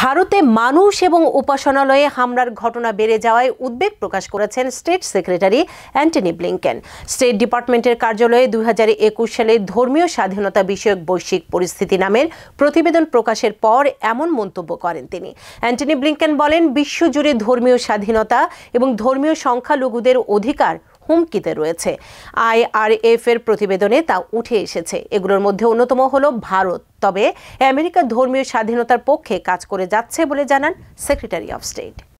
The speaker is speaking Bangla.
ভারতে মানুষ এবং উপাসনালয়ে হামলার ঘটনা বেড়ে যাওয়ায় উদ্বেগ প্রকাশ করেছেন state secretary Antony Blinken state ডিপার্টমেন্টের কার্যালয়ে দুই সালে ধর্মীয় স্বাধীনতা বিষয়ক বৈশ্বিক পরিস্থিতি নামের প্রতিবেদন প্রকাশের পর এমন মন্তব্য করেন তিনি অ্যান্টনি ব্লিংকেন বলেন বিশ্বজুড়ে ধর্মীয় স্বাধীনতা এবং ধর্মীয় সংখ্যালঘুদের অধিকার হুমকিতে রয়েছে আইআরএফ এর প্রতিবেদনে তা উঠে এসেছে এগুলোর মধ্যে অন্যতম হল ভারত তবে আমেরিকা ধর্মীয় স্বাধীনতার পক্ষে কাজ করে যাচ্ছে বলে জানান সেক্রেটারি অফ স্টেট